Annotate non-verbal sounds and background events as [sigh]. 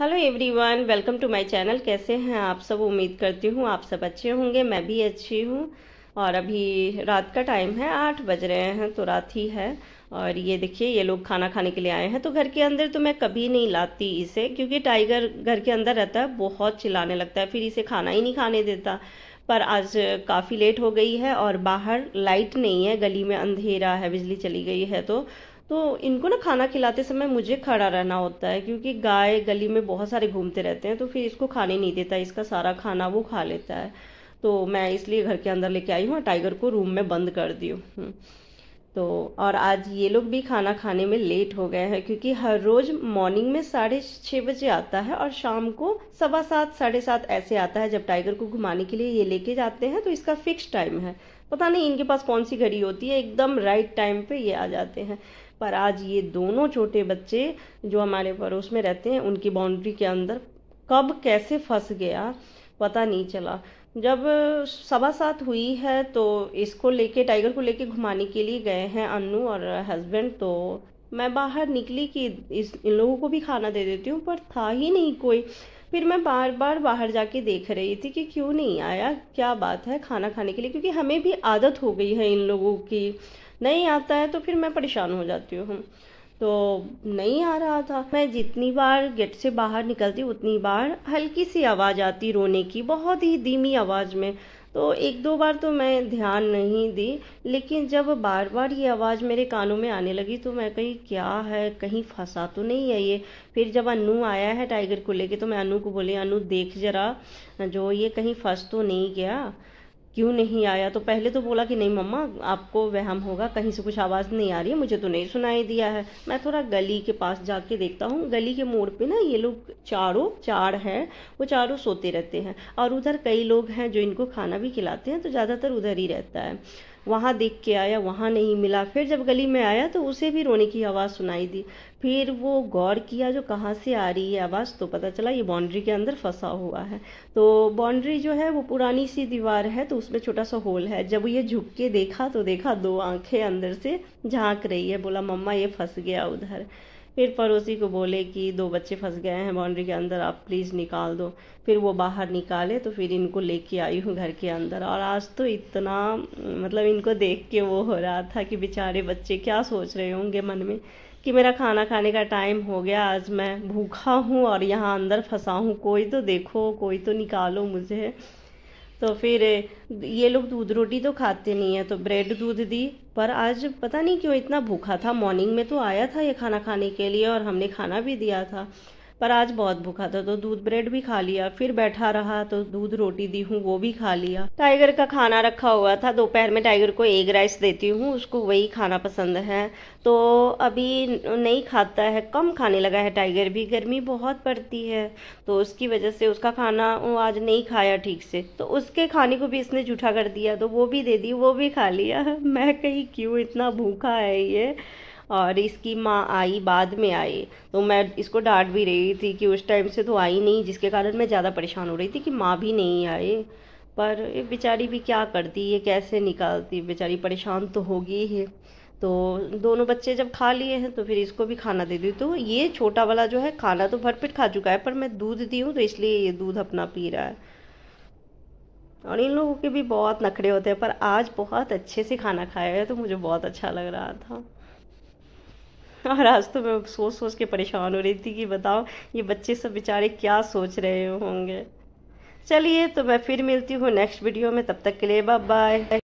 hello everyone welcome to my channel कैसे हैं आप सब उम्मीद करती हूँ आप सब अच्छे होंगे मैं भी अच्छी हूँ और अभी रात का टाइम है आठ बज रहे हैं तो रात ही है और ये देखिए ये लोग खाना खाने के लिए आए हैं तो घर के अंदर तो मैं कभी नहीं लाती इसे क्योंकि टाइगर घर के अंदर रहता है बहुत चिल्लाने लगता है फिर इसे खाना ही नहीं खाने देता पर आज काफ़ी लेट हो गई है और बाहर लाइट नहीं है गली में अंधेरा है बिजली चली गई है तो तो इनको ना खाना खिलाते समय मुझे खड़ा रहना होता है क्योंकि गाय गली में बहुत सारे घूमते रहते हैं तो फिर इसको खाने नहीं देता इसका सारा खाना वो खा लेता है तो मैं इसलिए घर के अंदर लेके आई हूँ टाइगर को रूम में बंद कर दी हूँ तो और आज ये लोग भी खाना खाने में लेट हो गए हैं क्योंकि हर रोज़ मॉर्निंग में साढ़े छः बजे आता है और शाम को सवा सात साढ़े सात ऐसे आता है जब टाइगर को घुमाने के लिए ये लेके जाते हैं तो इसका फिक्स टाइम है पता नहीं इनके पास कौन सी घड़ी होती है एकदम राइट टाइम पे ये आ जाते हैं पर आज ये दोनों छोटे बच्चे जो हमारे पड़ोस में रहते हैं उनकी बाउंड्री के अंदर कब कैसे फंस गया पता नहीं चला जब सवा सात हुई है तो इसको लेके टाइगर को लेके घुमाने के लिए गए हैं अन्नू और हस्बैंड तो मैं बाहर निकली कि इस इन लोगों को भी खाना दे देती हूँ पर था ही नहीं कोई फिर मैं बार बार बाहर जाके देख रही थी कि क्यों नहीं आया क्या बात है खाना खाने के लिए क्योंकि हमें भी आदत हो गई है इन लोगों की नहीं आता है तो फिर मैं परेशान हो जाती हूँ तो नहीं आ रहा था मैं जितनी बार गेट से बाहर निकलती उतनी बार हल्की सी आवाज़ आती रोने की बहुत ही धीमी आवाज़ में तो एक दो बार तो मैं ध्यान नहीं दी लेकिन जब बार बार ये आवाज़ मेरे कानों में आने लगी तो मैं कही क्या है कहीं फंसा तो नहीं है ये फिर जब अनु आया है टाइगर को लेके तो मैं अनु को बोली अनु देख जरा जो ये कहीं फंस तो नहीं गया क्यों नहीं आया तो पहले तो बोला कि नहीं मम्मा आपको वहम होगा कहीं से कुछ आवाज़ नहीं आ रही है मुझे तो नहीं सुनाई दिया है मैं थोड़ा गली के पास जाके देखता हूँ गली के मोड़ पे ना ये लोग चारों चार हैं वो चारों सोते रहते हैं और उधर कई लोग हैं जो इनको खाना भी खिलाते हैं तो ज़्यादातर उधर ही रहता है वहाँ देख के आया वहाँ नहीं मिला फिर जब गली में आया तो उसे भी रोने की आवाज़ सुनाई दी फिर वो गौर किया जो कहाँ से आ रही है आवाज़ तो पता चला ये बाउंड्री के अंदर फंसा हुआ है तो बाउंड्री जो है वो पुरानी सी दीवार है तो उसमें छोटा सा होल है जब ये झुक के देखा तो देखा दो आंखें अंदर से झांक रही है बोला मम्मा ये फंस गया उधर फिर पड़ोसी को बोले कि दो बच्चे फंस गए हैं बाउंड्री के अंदर आप प्लीज़ निकाल दो फिर वो बाहर निकाले तो फिर इनको लेके आई हूँ घर के अंदर और आज तो इतना मतलब इनको देख के वो हो रहा था कि बेचारे बच्चे क्या सोच रहे होंगे मन में कि मेरा खाना खाने का टाइम हो गया आज मैं भूखा हूँ और यहाँ अंदर फंसा हूँ कोई तो देखो कोई तो निकालो मुझे तो फिर ये लोग दूध रोटी तो खाते नहीं है तो ब्रेड दूध दी पर आज पता नहीं क्यों इतना भूखा था मॉर्निंग में तो आया था ये खाना खाने के लिए और हमने खाना भी दिया था पर आज बहुत भूखा था तो दूध ब्रेड भी खा लिया फिर बैठा रहा तो दूध रोटी दी हूँ वो भी खा लिया टाइगर का खाना रखा हुआ था दोपहर में टाइगर को एग राइस देती हूँ उसको वही खाना पसंद है तो अभी नहीं खाता है कम खाने लगा है टाइगर भी गर्मी बहुत पड़ती है तो उसकी वजह से उसका खाना वो आज नहीं खाया ठीक से तो उसके खाने को भी इसने जूठा कर दिया तो वो भी दे दी वो भी खा लिया [laughs] मैं कही क्यों इतना भूखा है ये और इसकी माँ आई बाद में आई तो मैं इसको डांट भी रही थी कि उस टाइम से तो आई नहीं जिसके कारण मैं ज़्यादा परेशान हो रही थी कि माँ भी नहीं आए पर ये बेचारी भी क्या करती है कैसे निकालती बेचारी परेशान तो होगी ही तो दोनों बच्चे जब खा लिए हैं तो फिर इसको भी खाना दे दी तो ये छोटा वाला जो है खाना तो भरपेट खा चुका है पर मैं दूध दी हूँ तो इसलिए ये दूध अपना पी रहा है और इन लोगों के भी बहुत नखरे होते हैं पर आज बहुत अच्छे से खाना खाया है तो मुझे बहुत अच्छा लग रहा था और हाँ, आज तो मैं सोच सोच के परेशान हो रही थी कि बताओ ये बच्चे सब बेचारे क्या सोच रहे होंगे चलिए तो मैं फिर मिलती हूँ नेक्स्ट वीडियो में तब तक के लिए बाय बाय